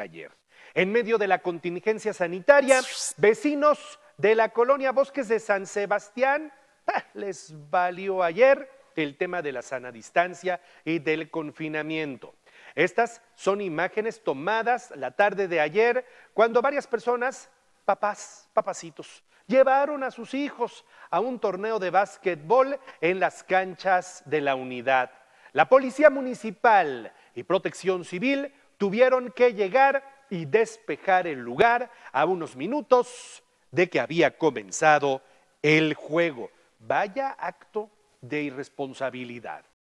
ayer. En medio de la contingencia sanitaria, vecinos de la colonia Bosques de San Sebastián ah, les valió ayer el tema de la sana distancia y del confinamiento. Estas son imágenes tomadas la tarde de ayer cuando varias personas, papás, papacitos, llevaron a sus hijos a un torneo de básquetbol en las canchas de la unidad. La Policía Municipal y Protección Civil tuvieron que llegar y despejar el lugar a unos minutos de que había comenzado el juego. Vaya acto de irresponsabilidad.